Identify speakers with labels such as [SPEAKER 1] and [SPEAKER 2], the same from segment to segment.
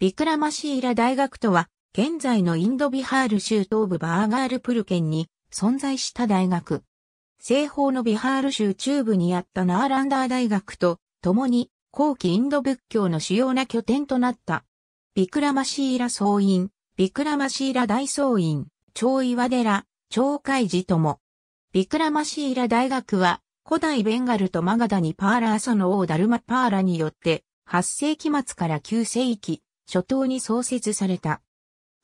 [SPEAKER 1] ビクラマシーラ大学とは、
[SPEAKER 2] 現在のインドビハール州東部バーガールプル県に存在した大学。西方のビハール州中部にあったナーランダー大学と共に後期インド仏教の主要な拠点となった。ビクラマシーラ総院、ビクラマシーラ大総院、超岩寺、超海寺とも。ビクラマシーラ大学は古代ベンガルとマガダにパーラーソの王ダルマパーラによって8世紀末から9世紀初頭に創設された。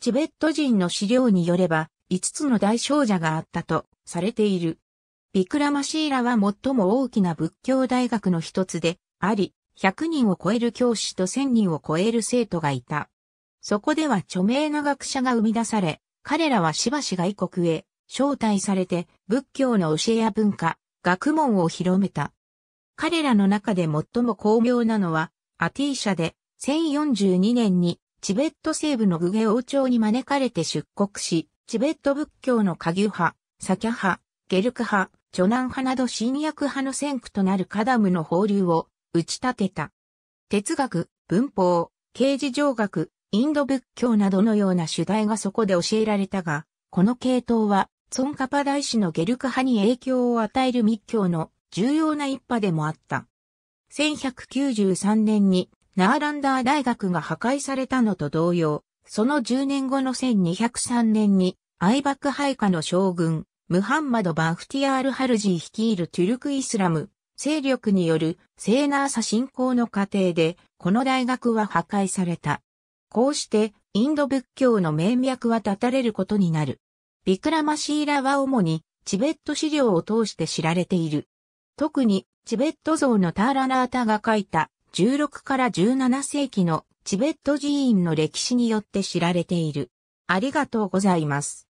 [SPEAKER 2] チベット人の資料によれば、5つの大聖者があったとされている。ビクラマシーラは最も大きな仏教大学の一つであり、100人を超える教師と1000人を超える生徒がいた。そこでは著名な学者が生み出され、彼らはしばし外国へ招待されて仏教の教えや文化、学問を広めた。彼らの中で最も巧妙なのは、アティーシャで1042年にチベット西部のグゲ王朝に招かれて出国し、チベット仏教のギュ派、サキャ派、ゲルク派、チョナン派など新略派の先駆となるカダムの放流を打ち立てた。哲学、文法、刑事上学、インド仏教などのような主題がそこで教えられたが、この系統は、ソンカパ大師のゲルク派に影響を与える密教の重要な一派でもあった。1193年にナーランダー大学が破壊されたのと同様、その10年後の1203年に、アイバク配下の将軍、ムハンマド・バフティアール・ハルジー率いるトゥルク・イスラム、勢力によるセーナーサ侵攻の過程で、この大学は破壊された。こうして、インド仏教の名脈は断たれることになる。ビクラマシーラは主に、チベット資料を通して知られている。特に、チベット像のターラナータが書いた、16から17世紀のチベット寺院の歴史によって知られている。
[SPEAKER 1] ありがとうございます。